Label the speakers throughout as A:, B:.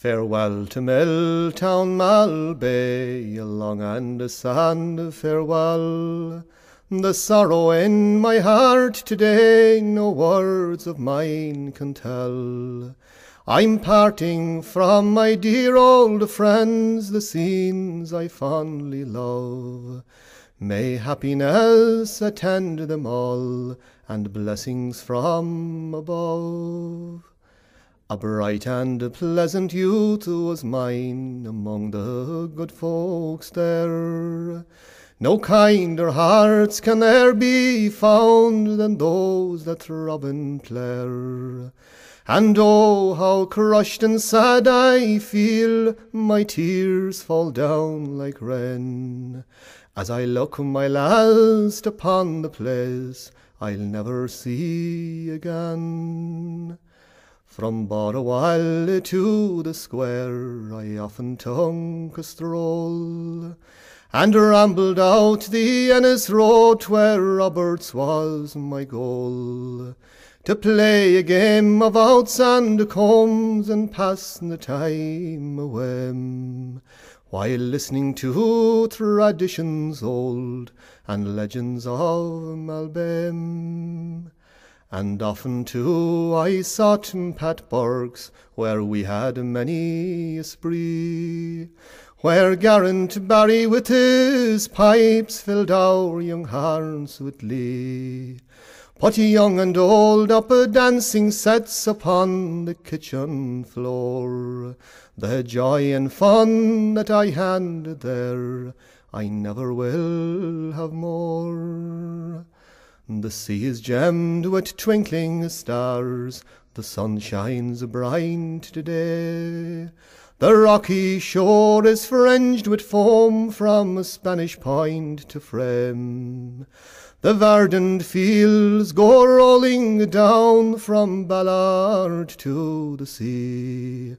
A: Farewell to Milltown Malbay, long and a sand farewell. The sorrow in my heart today no words of mine can tell. I'm parting from my dear old friends, the scenes I fondly love. May happiness attend them all, and blessings from above. A bright and pleasant youth was mine among the good folks there. No kinder hearts can e'er be found than those that Robin Clare. And oh, how crushed and sad I feel, my tears fall down like rain. As I look my last upon the place I'll never see again. From Borrow to the square I often took a stroll, and rambled out the Ennis road where Roberts was my goal. To play a game of outs and combs and pass the time away while listening to traditions old and legends of Malbem. And often too I sought in Pat Patburgs, where we had many a spree, where Garrant Barry with his pipes filled our young hearts with glee. Putty young and old up a dancing sets upon the kitchen floor. The joy and fun that I had there, I never will have more. The sea is gemmed with twinkling stars, the sun shines bright today. The rocky shore is fringed with foam from Spanish Point to Frame. The verdant fields go rolling down from Ballard to the sea.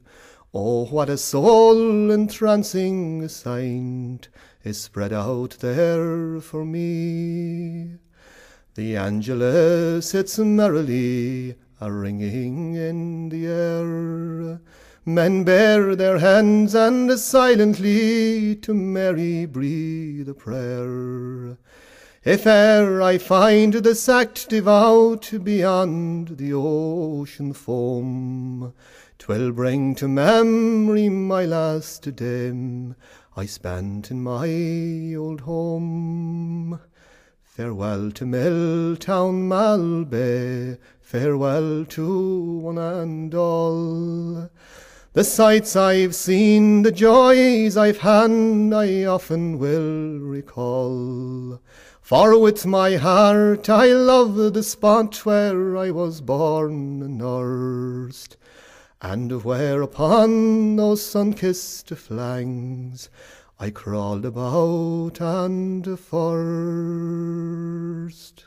A: Oh, what a soul entrancing sight is spread out there for me! The Angelus sits merrily a ringing in the air. Men bare their hands and silently to Mary breathe a prayer. If e'er I find the sect devout beyond the ocean foam, twill bring to memory my last dim I spent in my old home. Farewell to Milltown Malbay, farewell to one and all. The sights I've seen, the joys I've had, I often will recall. For with my heart I love the spot where I was born and nursed, and where upon those sun-kissed flanks I crawled about and first